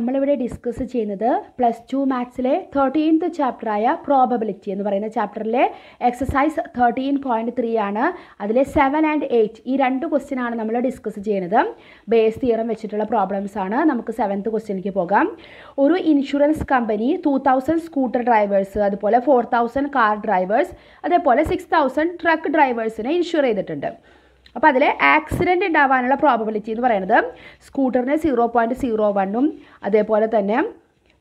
നമ്മളിവിടെ ഡിസ്കസ് ചെയ്യുന്നത് plus two മാത്സിലെ തേർട്ടീൻത്ത് ചാപ്റ്ററായ പ്രോബബിലിറ്റി എന്ന് പറയുന്ന ചാപ്റ്ററിലെ എക്സസൈസ് തേർട്ടീൻ പോയിൻറ്റ് ത്രീ ആണ് അതിലെ സെവൻ ആൻഡ് എയ്റ്റ് ഈ രണ്ട് ക്വസ്റ്റ്യൻ ആണ് നമ്മൾ ഡിസ്കസ് ചെയ്യുന്നത് ബേസ് തിയറം വെച്ചിട്ടുള്ള പ്രോബ്ലംസ് ആണ് നമുക്ക് സെവൻത്ത് ക്വസ്റ്റ്യനിലേക്ക് പോകാം ഒരു insurance company two thousand scooter drivers അതുപോലെ ഫോർ തൗസൻഡ് കാർ ഡ്രൈവേഴ്സ് അതേപോലെ സിക്സ് തൗസൻഡ് ട്രക്ക് ഡ്രൈവേഴ്സിനെ ഇൻഷുർ ചെയ്തിട്ടുണ്ട് അപ്പോൾ അതിൽ ആക്സിഡൻറ്റ് ഉണ്ടാവാനുള്ള പ്രോബബിലിറ്റി എന്ന് പറയുന്നത് സ്കൂട്ടറിന് സീറോ പോയിൻറ്റ് സീറോ വണ്ണും അതേപോലെ തന്നെ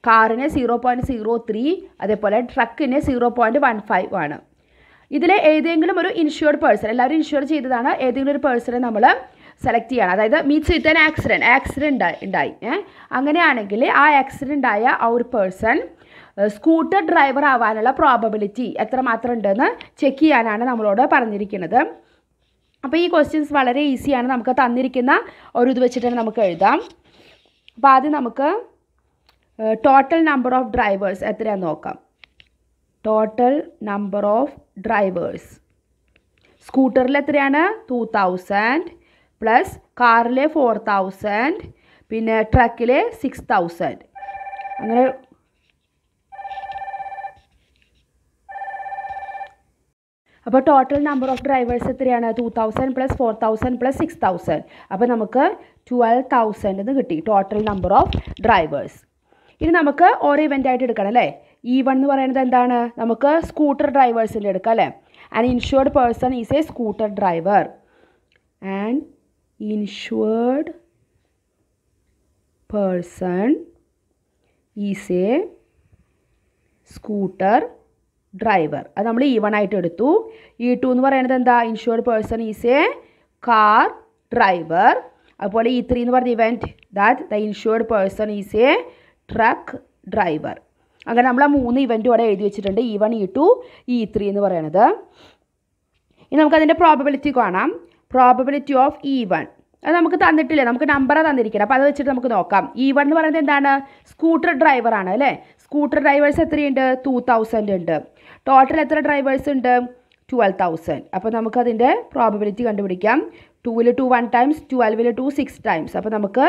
കാറിന് സീറോ പോയിൻറ്റ് സീറോ ത്രീ അതേപോലെ ട്രക്കിന് സീറോ പോയിൻറ്റ് വൺ ഫൈവ് ആണ് ഇതിൽ ഏതെങ്കിലും ഒരു ഇൻഷുർഡ് പേഴ്സൺ എല്ലാവരും ഇൻഷുർ ചെയ്തതാണ് ഏതെങ്കിലും ഒരു പേഴ്സണെ നമ്മൾ സെലക്ട് ചെയ്യണം അതായത് means with an accident accident ഉണ്ടായി അങ്ങനെയാണെങ്കിൽ ആ ആക്സിഡൻ്റ് ആയ ആ ഒരു പേഴ്സൺ സ്കൂട്ടർ ഡ്രൈവർ ആവാനുള്ള പ്രോബബിലിറ്റി എത്രമാത്രം ഉണ്ടെന്ന് ചെക്ക് ചെയ്യാനാണ് നമ്മളോട് പറഞ്ഞിരിക്കുന്നത് അപ്പോൾ ഈ ക്വസ്റ്റ്യൻസ് വളരെ ഈസിയാണ് നമുക്ക് തന്നിരിക്കുന്ന ഒരു ഇത് വെച്ചിട്ട് നമുക്ക് എഴുതാം അപ്പോൾ ആദ്യം നമുക്ക് ടോട്ടൽ നമ്പർ ഓഫ് ഡ്രൈവേഴ്സ് എത്രയാണെന്ന് നോക്കാം ടോട്ടൽ നമ്പർ ഓഫ് ഡ്രൈവേഴ്സ് സ്കൂട്ടറിൽ എത്രയാണ് ടു തൗസൻഡ് പ്ലസ് കാറിലെ ഫോർ തൗസൻഡ് പിന്നെ ട്രക്കിലെ സിക്സ് തൗസൻഡ് അങ്ങനെ അപ്പോൾ ടോട്ടൽ നമ്പർ ഓഫ് ഡ്രൈവേഴ്സ് എത്രയാണ് two thousand plus four thousand plus six thousand അപ്പോൾ നമുക്ക് ട്വൽവ് തൗസൻഡ് എന്ന് കിട്ടി ടോട്ടൽ നമ്പർ ഓഫ് ഡ്രൈവേഴ്സ് ഇനി നമുക്ക് ഓരോ ആയിട്ട് എടുക്കണം അല്ലേ ഈ e വൺ എന്ന് പറയുന്നത് എന്താണ് നമുക്ക് സ്കൂട്ടർ ഡ്രൈവേഴ്സിൻ്റെ എടുക്കാം അല്ലേ and insured person is a scooter driver and insured person is a scooter driver അത് നമ്മൾ ഇ e വൺ ആയിട്ട് എടുത്തു ഇ e ടു എന്ന് പറയുന്നത് എന്താ insured person is a car driver അതുപോലെ ഇ e ത്രീ എന്ന് പറഞ്ഞ event that the insured person is a truck driver അങ്ങനെ നമ്മൾ ആ മൂന്ന് ഇവൻറ്റും അവിടെ എഴുതി വെച്ചിട്ടുണ്ട് E one E two E three എന്ന് പറയുന്നത് ഇനി നമുക്കതിൻ്റെ പ്രോബബിലിറ്റി കാണാം പ്രോബബിലിറ്റി ഓഫ് ഇ വൺ അത് നമുക്ക് തന്നിട്ടില്ല നമുക്ക് നമ്പറാണ് തന്നിരിക്കുന്നത് അപ്പോൾ അത് വെച്ചിട്ട് നമുക്ക് നോക്കാം ഇ e വൺ എന്ന് പറയുന്നത് എന്താണ് സ്കൂട്ടർ ഡ്രൈവറാണ് അല്ലേ സ്കൂട്ടർ ഡ്രൈവേഴ്സ് എത്രയുണ്ട് ടു തൗസൻഡ് ഉണ്ട് ടോട്ടൽ എത്ര ഡ്രൈവേഴ്സ് ഉണ്ട് ട്വൽവ് തൗസൻഡ് അപ്പോൾ നമുക്കതിൻ്റെ പ്രോബിലിറ്റി കണ്ടുപിടിക്കാം ടൂവിൽ ടു വൺ ടൈംസ് ട്വൽവിൽ ടു സിക്സ് ടൈംസ് അപ്പോൾ നമുക്ക്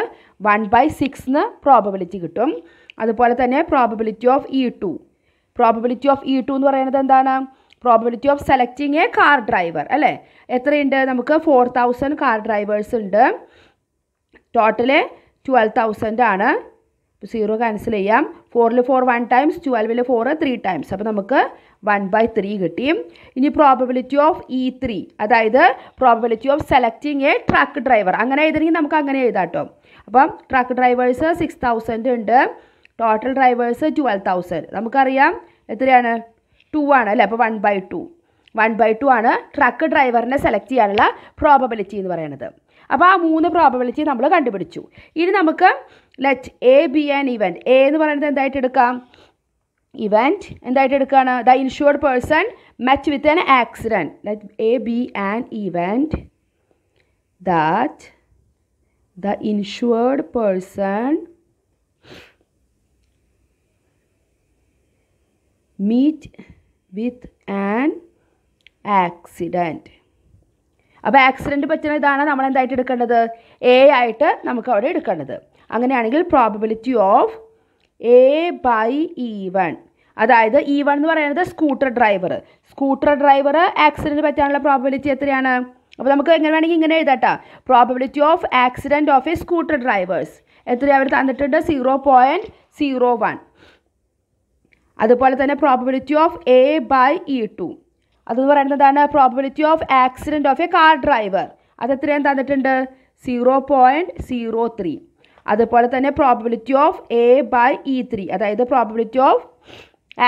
വൺ ബൈ സിക്സ് എന്ന് പ്രോബിലിറ്റി കിട്ടും അതുപോലെ തന്നെ probability of E two probability of E two എന്ന് പറയുന്നത് എന്താണ് probability of selecting a car driver അല്ലേ എത്രയുണ്ട് നമുക്ക് ഫോർ തൗസൻഡ് കാർ ഡ്രൈവേഴ്സ് ഉണ്ട് ടോട്ടൽ ട്വൽവ് തൗസൻഡ് ആണ് സീറോ ക്യാൻസൽ ചെയ്യാം ഫോറിൽ ഫോർ വൺ ടൈംസ് ട്വൽവിൽ ഫോർ ത്രീ ടൈംസ് അപ്പോൾ നമുക്ക് വൺ ബൈ ത്രീ കിട്ടി ഇനി പ്രോബിലിറ്റി ഓഫ് ഇ ത്രീ അതായത് probability of selecting a truck driver അങ്ങനെ എഴുതണമെങ്കിൽ നമുക്ക് അങ്ങനെ എഴുതാം കേട്ടോ അപ്പം ട്രക്ക് ഡ്രൈവേഴ്സ് സിക്സ് തൗസൻഡ് ഉണ്ട് ടോട്ടൽ ഡ്രൈവേഴ്സ് ട്വൽവ് തൗസൻഡ് നമുക്കറിയാം എത്രയാണ് ടു ആണ് അല്ലേ അപ്പോൾ one by two one by two ആണ് ട്രക്ക് ഡ്രൈവറിനെ സെലക്ട് ചെയ്യാനുള്ള പ്രോബബിലിറ്റി എന്ന് പറയുന്നത് അപ്പോൾ ആ മൂന്ന് പ്രോബബിലിറ്റി നമ്മൾ കണ്ടുപിടിച്ചു ഇനി നമുക്ക് let A B an event A എന്ന് പറയുന്നത് എന്തായിട്ട് എടുക്കാം ഇവൻറ്റ് എന്തായിട്ട് എടുക്കുകയാണ് the insured person much with an accident let A B an event that the insured person meet with an accident അപ്പോൾ ആക്സിഡൻറ്റ് പറ്റുന്ന ഇതാണ് നമ്മൾ എന്തായിട്ട് എടുക്കേണ്ടത് എ ആയിട്ട് നമുക്ക് അവിടെ എടുക്കേണ്ടത് അങ്ങനെയാണെങ്കിൽ probability of A by E one അതായത് ഇ e വൺ എന്ന് പറയുന്നത് scooter driver scooter driver accident പറ്റാനുള്ള പ്രോബിലിറ്റി എത്രയാണ് അപ്പോൾ നമുക്ക് എങ്ങനെ വേണമെങ്കിൽ ഇങ്ങനെ എഴുതാട്ടോ probability of accident of a scooter drivers എത്രയാണ് അവർ തന്നിട്ടുണ്ട് സീറോ പോയിൻറ്റ് സീറോ വൺ അതുപോലെ തന്നെ probability of A by E two അതെന്ന് പറയുന്നതാണ് probability of accident of a car driver അതെത്രയും തന്നിട്ടുണ്ട് സീറോ പോയിൻറ്റ് സീറോ ത്രീ അതുപോലെ തന്നെ probability of A by E three അതായത് probability of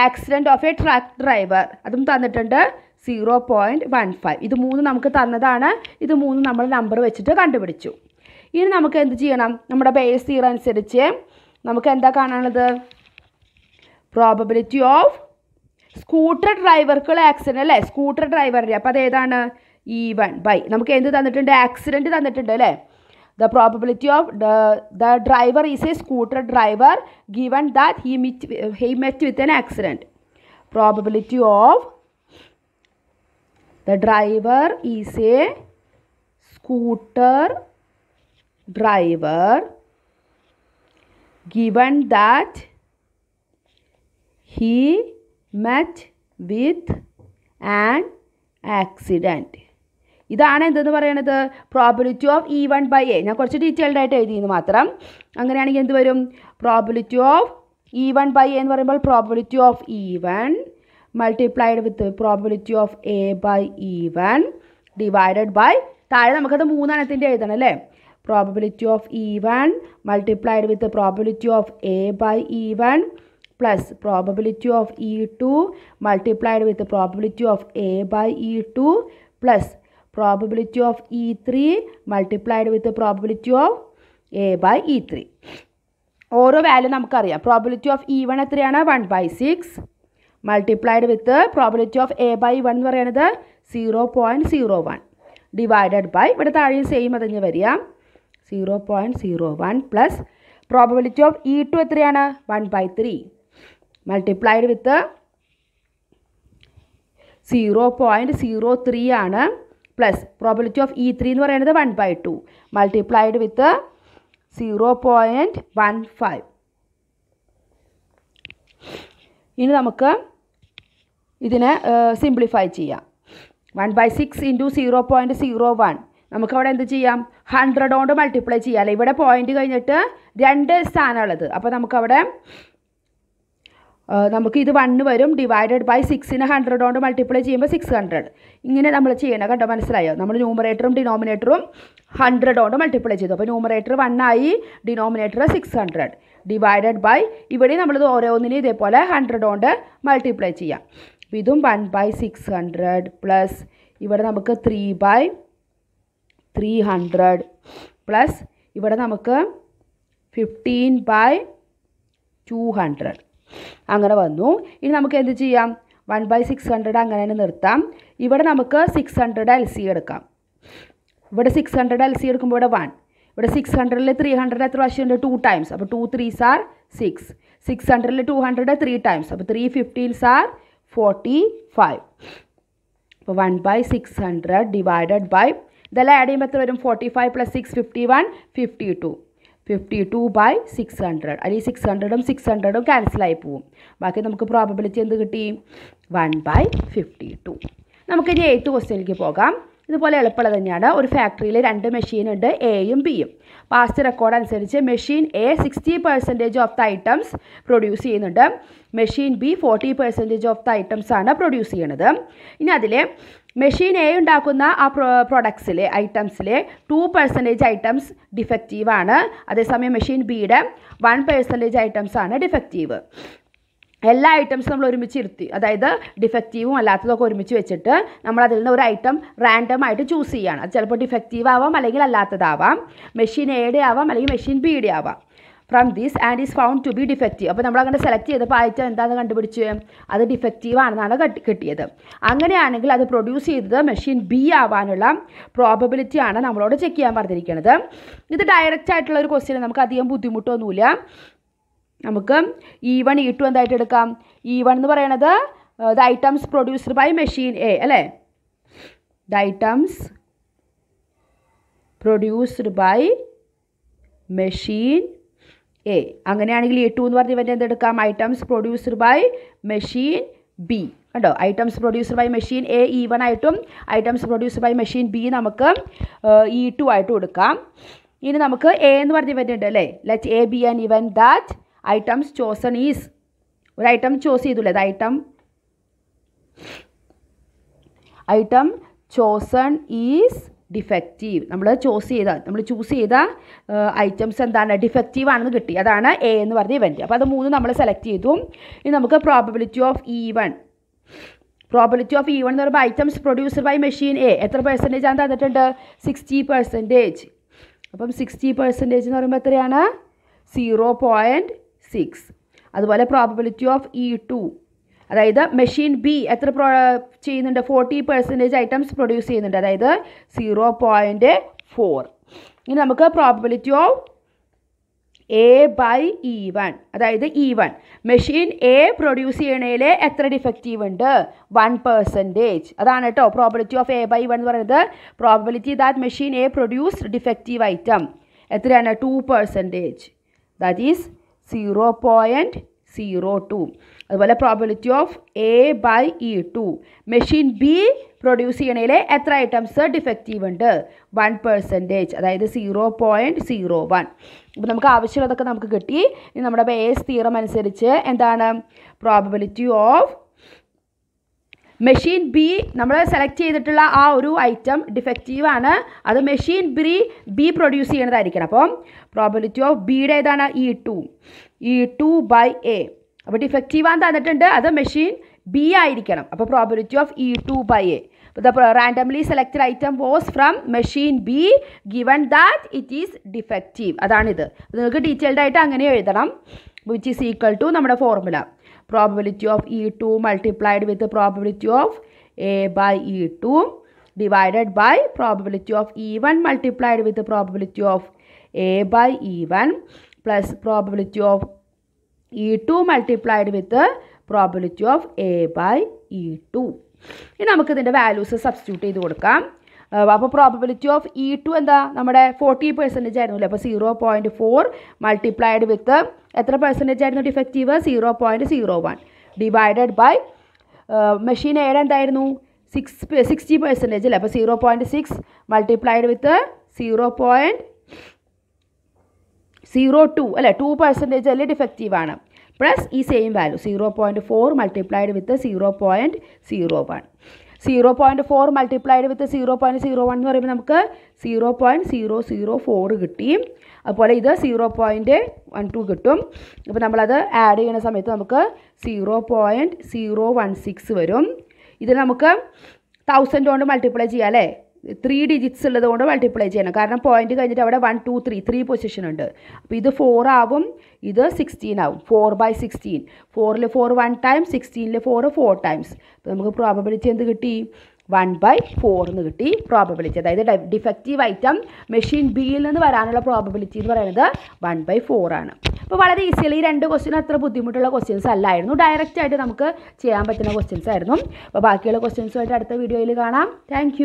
accident of a truck driver അതും തന്നിട്ടുണ്ട് സീറോ പോയിൻറ്റ് വൺ ഫൈവ് ഇത് മൂന്ന് നമുക്ക് തന്നതാണ് ഇത് മൂന്ന് നമ്മൾ നമ്പർ വെച്ചിട്ട് കണ്ടുപിടിച്ചു ഇനി നമുക്ക് എന്ത് ചെയ്യണം നമ്മുടെ ബേസ് സീറോ അനുസരിച്ച് നമുക്ക് എന്താ കാണാനുള്ളത് പ്രോബബിലിറ്റി ഓഫ് സ്കൂട്ടർ ഡ്രൈവർക്കുള്ള ആക്സിഡൻറ്റ് അല്ലേ സ്കൂട്ടർ ഡ്രൈവറിൻ്റെ അപ്പോൾ അതേതാണ് ഇ e വൺ ബൈ നമുക്ക് എന്ത് തന്നിട്ടുണ്ട് ആക്സിഡൻറ്റ് തന്നിട്ടുണ്ട് അല്ലേ the probability of the driver is a scooter driver given that he met he met with an accident probability of the driver is a scooter driver given that he met with and accident ഇതാണ് എന്തെന്ന് പറയണത് probability of E one by A ഞാൻ കുറച്ച് detailed ആയിട്ട് എഴുതിയെന്ന് മാത്രം അങ്ങനെയാണെങ്കിൽ എന്ത് വരും probability of E one by A എന്ന് പറയുമ്പോൾ probability of E one multiplied with probability of A by E one divided by താഴെ നമുക്കത് മൂന്നെണ്ണത്തിൻ്റെ എഴുതണം അല്ലേ probability of E one multiplied with probability of A by E one plus probability of E two multiplied with probability of A by E two plus probability of E three multiplied with probability of A by E three ഓരോ value നമുക്കറിയാം probability of E one എത്രയാണ് one by six multiplied with probability of A by one എന്ന് പറയുന്നത് zero point zero one divided by ഇവിടെ താഴെയും same അതഞ്ഞ് വരിക zero point zero one plus probability of E two എത്രയാണ് one by three multiplied with zero point zero three ആണ് plus probability of E three എന്ന് പറയുന്നത് one by two multiplied with zero point one five ഇനി നമുക്ക് ഇതിനെ simplify ചെയ്യാം one by six into zero point zero one നമുക്കവിടെ എന്ത് ചെയ്യാം ഹൺഡ്രഡ് കൊണ്ട് മൾട്ടിപ്ലൈ ചെയ്യാം അല്ലെ ഇവിടെ പോയിൻ്റ് കഴിഞ്ഞിട്ട് രണ്ട് സ്ഥാനമുള്ളത് അപ്പോൾ നമുക്കവിടെ നമുക്ക് ഇത് വണ്ണ് വരും ഡിവൈഡഡ് ബൈ സിക്സിന് ഹൺഡ്രഡ് കൊണ്ട് മൾട്ടിപ്ലൈ ചെയ്യുമ്പോൾ സിക്സ് ഹൺഡ്രഡ് ഇങ്ങനെ നമ്മൾ ചെയ്യണം കണ്ടോ മനസ്സിലായോ നമ്മൾ ന്യൂമറേറ്ററും ഡിനോമിനേറ്ററും ഹൺഡ്രഡ് കൊണ്ട് മൾട്ടിപ്ലൈ ചെയ്തു അപ്പോൾ ന്യൂമറേറ്റർ വൺ ആയി denominator six hundred divided by ഇവിടെ നമ്മളിത് ഓരോന്നിനും ഇതേപോലെ ഹൺഡ്രഡ് കൊണ്ട് മൾട്ടിപ്ലൈ ചെയ്യാം ഇതും one by six hundred plus ഇവിടെ നമുക്ക് three by three hundred plus ഇവിടെ നമുക്ക് ഫിഫ്റ്റീൻ ബൈ ടു ഹൺഡ്രഡ് അങ്ങനെ വന്നു ഇനി നമുക്ക് എന്ത് ചെയ്യാം വൺ ബൈ സിക്സ് ഹൺഡ്രഡ് അങ്ങനെ തന്നെ നിർത്താം ഇവിടെ നമുക്ക് സിക്സ് ഹൺഡ്രഡ് എൽ സി എടുക്കാം ഇവിടെ സിക്സ് ഹൺഡ്രഡ് എൽ സി എടുക്കുമ്പോൾ ഇവിടെ വൺ ഇവിടെ സിക്സ് ഹൺഡ്രഡിൽ ത്രീ ഹൺഡ്രഡ് എത്ര പ്രാവശ്യമുണ്ട് ടു ടൈംസ് അപ്പോൾ two threes are six six ഹൺഡ്രഡിൽ ടു ഹൺഡ്രഡ് ത്രീ ടൈംസ് അപ്പോൾ three fifteens are forty five അപ്പോൾ one by six hundred divided by ഇതെല്ലാം ആഡ് ചെയ്യുമ്പോൾ എത്ര വരും forty five plus six fifty one fifty two fifty two by six hundred അല്ലെങ്കിൽ six ഹൺഡ്രഡും six ഹൺഡ്രഡും ക്യാൻസലായി പോവും ബാക്കി നമുക്ക് പ്രോബബിലിറ്റി എന്ത് കിട്ടി വൺ ബൈ ഫിഫ്റ്റി ടു നമുക്കിനി എയ്ത്ത് ക്വസ്റ്റ്യനിലേക്ക് പോകാം ഇതുപോലെ എളുപ്പമുള്ള തന്നെയാണ് ഒരു ഫാക്ടറിയിൽ രണ്ട് മെഷീനുണ്ട് എയും ബിയും പാസ്റ്റ് റെക്കോർഡ് അനുസരിച്ച് machine A sixty percentage of the items produce ചെയ്യുന്നുണ്ട് machine B forty percentage of the items ആണ് പ്രൊഡ്യൂസ് ചെയ്യുന്നത് ഇനി അതിൽ മെഷീൻ എ ഉണ്ടാക്കുന്ന ആ പ്രോ പ്രൊഡക്ട്സിലെ ഐറ്റംസിലെ ടു പെർസെൻറ്റേജ് ഐറ്റംസ് ഡിഫക്റ്റീവാണ് അതേസമയം മെഷീൻ ബിയുടെ വൺ പെർസെൻറ്റേജ് ഐറ്റംസ് ആണ് ഡിഫക്റ്റീവ് എല്ലാ ഐറ്റംസും നമ്മൾ ഒരുമിച്ച് ഇരുത്തി അതായത് ഡിഫക്റ്റീവും അല്ലാത്തതൊക്കെ ഒരുമിച്ച് വെച്ചിട്ട് നമ്മൾ അതിൽ നിന്ന് ഒരു ഐറ്റം റാൻഡം ആയിട്ട് ചൂസ് ചെയ്യണം അത് ചിലപ്പോൾ ഡിഫക്റ്റീവ് ആവാം അല്ലെങ്കിൽ അല്ലാത്തതാവാം മെഷീൻ എയുടെ ആവാം അല്ലെങ്കിൽ മെഷീൻ ബിയുടെ ആവാം from these and is found to be defective അപ്പോൾ നമ്മൾ അങ്ങനെ സെലക്ട് ചെയ്തപ്പോൾ ഐറ്റം എന്താണെന്ന് കണ്ടുപിടിച്ച് അത് ഡിഫക്റ്റീവ് ആണെന്നാണ് കിട്ടിയത് അങ്ങനെയാണെങ്കിൽ അത് പ്രൊഡ്യൂസ് ചെയ്തത് മെഷീൻ ബി ആവാനുള്ള പ്രോബബിലിറ്റി ആണ് നമ്മളോട് ചെക്ക് ചെയ്യാൻ പറഞ്ഞിരിക്കുന്നത് ഇത് ഡയറക്റ്റ് ആയിട്ടുള്ള ഒരു ക്വസ്റ്റ്യൻ നമുക്ക് അധികം ബുദ്ധിമുട്ടൊന്നുമില്ല നമുക്ക് ഇ വൺ ഇ ടു എന്തായിട്ട് എടുക്കാം ഇ e വൺ എന്ന് പറയണത് the items produced by machine A അല്ലേ the items produced by machine A അങ്ങനെയാണെങ്കിൽ എ e ടു എന്ന് പറഞ്ഞ ഇവൻ്റെ എന്തെടുക്കാം items produced by machine B കണ്ടോ items produced by machine A E one ആയിട്ടും items produced by machine B നമുക്ക് E two e ആയിട്ടും എടുക്കാം ഇനി നമുക്ക് എ എന്ന് പറഞ്ഞ ഇവൻ്റ് ഉണ്ട് അല്ലേ ലെറ്റ് എ ബി ആൻഡ് ഇവൻ ദാറ്റ് ഐറ്റംസ് ചോസൺ ഈസ് ഒരു item choose ചെയ്തുള്ളത് item item chosen is defective നമ്മൾ ചൂസ് ചെയ്ത നമ്മൾ ചൂസ് ചെയ്ത ഐറ്റംസ് എന്താണ് ഡിഫക്റ്റീവ് ആണെന്ന് കിട്ടി അതാണ് എ എന്ന് പറഞ്ഞ ഇവൻറ്റ് അപ്പോൾ അത് മൂന്ന് നമ്മൾ സെലക്ട് ചെയ്തു ഇനി നമുക്ക് probability of one probability of one എന്ന് പറയുമ്പോൾ items producer by machine A എത്ര പെർസെൻറ്റേജ് ആണ് തന്നിട്ടുണ്ട് സിക്സ്റ്റി പെർസെൻറ്റേജ് അപ്പം സിക്സ്റ്റി പെർസെൻറ്റേജ് എന്ന് പറയുമ്പോൾ എത്രയാണ് സീറോ പോയിൻറ്റ് സിക്സ് അതുപോലെ പ്രോബിലിറ്റി ഓഫ് ഇ ടു അതായത് മെഷീൻ ബി എത്ര പ്രോ ചെയ്യുന്നുണ്ട് ഫോർട്ടി പെർസെൻറ്റേജ് ഐറ്റംസ് പ്രൊഡ്യൂസ് ചെയ്യുന്നുണ്ട് അതായത് സീറോ പോയിൻ്റ് ഫോർ ഇനി നമുക്ക് probability of A by E one അതായത് E one machine A produce ചെയ്യണേൽ എത്ര ഡിഫക്റ്റീവ് ഉണ്ട് വൺ പെർസെൻറ്റേജ് അതാണ് കേട്ടോ probability of A by one എന്ന് പറയുന്നത് probability that machine A produce defective item എത്രയാണ് two percentage that is zero point zero two അതുപോലെ probability of A by E two machine B produce ചെയ്യണതിൽ എത്ര items defective ഉണ്ട് one percentage അതായത് zero point zero one അപ്പോൾ നമുക്ക് ആവശ്യമുള്ളതൊക്കെ നമുക്ക് കിട്ടി ഇനി നമ്മുടെ ബേസ് തീറം അനുസരിച്ച് എന്താണ് പ്രോബിലിറ്റി ഓഫ് മെഷീൻ ബി നമ്മൾ സെലക്ട് ചെയ്തിട്ടുള്ള ആ ഒരു ഐറ്റം ഡിഫക്റ്റീവ് ആണ് അത് മെഷീൻ ബി ബി പ്രൊഡ്യൂസ് ചെയ്യണതായിരിക്കണം അപ്പം പ്രോബിലിറ്റി ഓഫ് ബിയുടെ ഏതാണ് E two E two by A അപ്പോൾ ഡിഫക്റ്റീവ് ആണ് തന്നിട്ടുണ്ട് അത് മെഷീൻ ബി ആയിരിക്കണം അപ്പോൾ probability of E two by A അപ്പോൾ randomly selected item was from machine B given that it is defective അതാണിത് നിങ്ങൾക്ക് ഡീറ്റെയിൽഡായിട്ട് ആയിട്ട് അങ്ങനെ എഴുതണം വിച്ച് ഈസ് ഈക്വൽ ടു നമ്മുടെ formula probability of E2 multiplied with the probability of A by E2 divided by probability of E1 multiplied with the probability of A by E1 plus probability of E2 multiplied with the probability of A by E2. ഇനി നമുക്കിതിൻ്റെ values substitute ചെയ്ത് കൊടുക്കാം അപ്പോൾ probability of E to എന്താ നമ്മുടെ forty percentage അല്ലേ അപ്പോൾ zero point four multiplied with എത്ര പെർസെൻറ്റേജ് ആയിരുന്നു defective zero point zero one divided by machine A എന്തായിരുന്നു സിക്സ് സിക്സ്റ്റി പെർസെൻറ്റേജ് അല്ലേ അപ്പോൾ zero point six multiplied with zero point zero two അല്ലേ ടു പെർസെൻറ്റേജ് അല്ലേ defective ആണ് പ്ലസ് ഈ same value zero point four multiplied with zero point zero one zero point four multiplied with zero point zero one എന്ന് പറയുമ്പോൾ നമുക്ക് zero point zero zero four കിട്ടി അതുപോലെ ഇത് സീറോ പോയിൻറ്റ് വൺ ടു കിട്ടും അപ്പോൾ നമ്മളത് ആഡ് ചെയ്യുന്ന സമയത്ത് നമുക്ക് zero point zero one six വരും ഇത് നമുക്ക് തൗസൻഡ് കൊണ്ട് മൾട്ടിപ്ലൈ ചെയ്യാം അല്ലേ ത്രീ ഡിജിറ്റ്സ് ഉള്ളത് കൊണ്ട് മൾട്ടിപ്ലൈ ചെയ്യണം കാരണം പോയിന്റ് കഴിഞ്ഞിട്ട് അവിടെ one two three three position ഉണ്ട് അപ്പോൾ ഇത് ഫോർ ആവും ഇത് സിക്സ്റ്റീൻ ആവും ഫോർ ബൈ സിക്സ്റ്റീൻ ഫോറിൽ ഫോർ വൺ ടൈം സിക്സ്റ്റീനിൽ ഫോർ ഫോർ ടൈംസ് അപ്പോൾ നമുക്ക് പ്രോബബിലിറ്റി എന്ത് കിട്ടി വൺ ബൈ ഫോർ എന്ന് കിട്ടി പ്രോബബിലിറ്റി അതായത് ഡിഫക്റ്റീവ് ഐറ്റം മെഷീൻ ബിയിൽ നിന്ന് വരാനുള്ള പ്രോബബിലിറ്റി എന്ന് പറയുന്നത് വൺ ബൈ ഫോർ ആണ് അപ്പോൾ വളരെ ഈസിയല്ല ഈ രണ്ട് ക്വസ്റ്റ്യൻ അത്ര ബുദ്ധിമുട്ടുള്ള ക്വസ്റ്റ്യൻസ് അല്ലായിരുന്നു ഡയറക്റ്റ് ആയിട്ട് നമുക്ക് ചെയ്യാൻ പറ്റുന്ന ക്വസ്റ്റ്യൻസ് ആയിരുന്നു അപ്പോൾ ബാക്കിയുള്ള ക്വസ്റ്റ്യൻസുമായിട്ട് അടുത്ത വീഡിയോയിൽ കാണാം താങ്ക്